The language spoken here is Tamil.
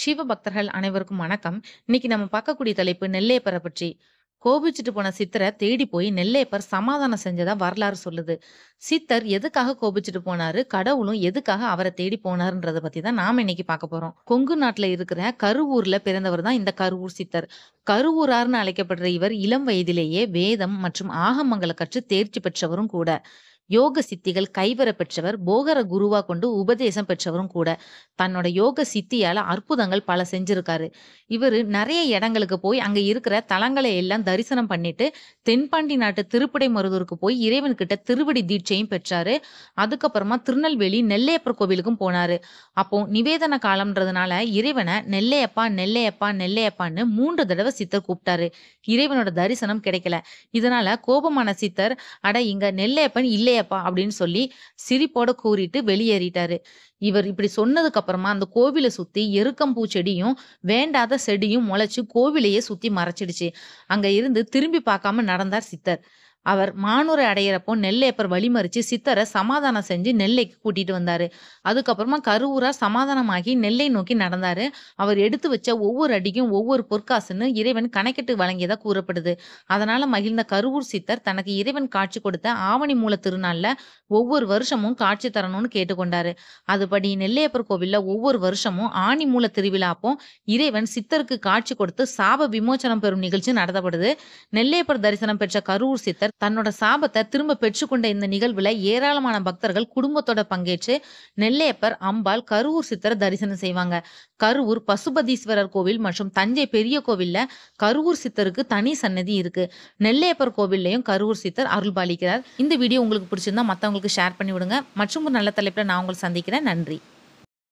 சிவ பக்தர்கள் அனைவருக்கும் வணக்கம் இன்னைக்கு நம்ம பார்க்கக்கூடிய தலைப்பு நெல்லையப்பரை பற்றி கோபிச்சுட்டு போன சித்தரை தேடி போய் நெல்லையப்பர் சமாதானம் செஞ்சதா வரலாறு சொல்லுது சித்தர் எதுக்காக கோபிச்சுட்டு போனாரு கடவுளும் எதுக்காக அவரை தேடி போனாருன்றத பத்தி தான் நாம இன்னைக்கு பார்க்க போறோம் கொங்கு நாட்டுல இருக்கிற கருவூர்ல பிறந்தவர் தான் இந்த கருவூர் சித்தர் கருவூரார்னு அழைக்கப்படுற இவர் இளம் வயதிலேயே வேதம் மற்றும் ஆகமங்களை கற்று தேர்ச்சி பெற்றவரும் கூட யோக சித்திகள் கைவர பெற்றவர் போகர குருவா கொண்டு உபதேசம் பெற்றவரும் கூட தன்னோட யோக சித்தியால அற்புதங்கள் பல செஞ்சிருக்காரு இவர் நிறைய இடங்களுக்கு போய் அங்க இருக்கிற தலங்களை எல்லாம் தரிசனம் பண்ணிட்டு தென்பாண்டி நாட்டு திருப்படை மருதூருக்கு போய் இறைவன் கிட்ட திருவடி தீட்சையும் பெற்றாரு அதுக்கப்புறமா திருநெல்வேலி நெல்லையப்பர் கோவிலுக்கும் போனாரு அப்போ நிவேதன காலம்ன்றதுனால இறைவனை நெல்லையப்பா நெல்லையப்பா நெல்லையப்பான்னு மூன்று தடவை சித்தர் கூப்பிட்டாரு இறைவனோட தரிசனம் கிடைக்கல இதனால கோபமான சித்தர் அட இங்க நெல்லையப்பன் இல்லையா இல்லையப்பா அப்படின்னு சொல்லி சிரிப்போட கூறிட்டு வெளியேறிட்டாரு இவர் இப்படி சொன்னதுக்கு அப்புறமா அந்த கோவிலை சுத்தி எருக்கம்பூ செடியும் வேண்டாத செடியும் முளைச்சு கோவிலையே சுத்தி மறைச்சிடுச்சு அங்க இருந்து திரும்பி பார்க்காம நடந்தார் சித்தர் அவர் மானூரை அடையிறப்போ நெல்லையப்பர் வழிமறிச்சு சித்தரை சமாதானம் செஞ்சு நெல்லைக்கு கூட்டிட்டு வந்தாரு அதுக்கப்புறமா கருவூரா சமாதானமாகி நெல்லை நோக்கி நடந்தாரு அவர் எடுத்து வச்ச ஒவ்வொரு அடிக்கும் ஒவ்வொரு பொற்காசுன்னு இறைவன் கணக்கிட்டு வழங்கியதா கூறப்படுது அதனால மகிழ்ந்த கருவூர் சித்தர் தனக்கு இறைவன் காட்சி கொடுத்த ஆவணி மூல திருநாள்ல ஒவ்வொரு வருஷமும் காட்சி தரணும்னு கேட்டுக்கொண்டாரு அதுபடி நெல்லையப்பர் கோவில்ல ஒவ்வொரு வருஷமும் ஆணி மூல திருவிழாப்போ இறைவன் சித்தருக்கு காட்சி கொடுத்து சாப விமோச்சனம் பெறும் நிகழ்ச்சி நடத்தப்படுது நெல்லையப்பர் தரிசனம் பெற்ற கருவூர் சித்தர் பக்தர் தன்னோட சாபத்தை திரும்ப பெற்றுக்கொண்ட இந்த நிகழ்வுல ஏராளமான பக்தர்கள் குடும்பத்தோட பங்கேற்று நெல்லையப்பர் அம்பாள் கருவூர் சித்தர் தரிசனம் செய்வாங்க கருவூர் பசுபதீஸ்வரர் கோவில் மற்றும் தஞ்சை பெரிய கோவில்ல கருவூர் சித்தருக்கு தனி சன்னதி இருக்கு நெல்லையப்பர் கோவில்லையும் கருவூர் சித்தர் அருள் பாலிக்கிறார் இந்த வீடியோ உங்களுக்கு பிடிச்சிருந்தா மற்றவங்களுக்கு ஷேர் பண்ணி விடுங்க மற்றும் ஒரு நல்ல தலைப்பில் நான் உங்களுக்கு சந்திக்கிறேன் நன்றி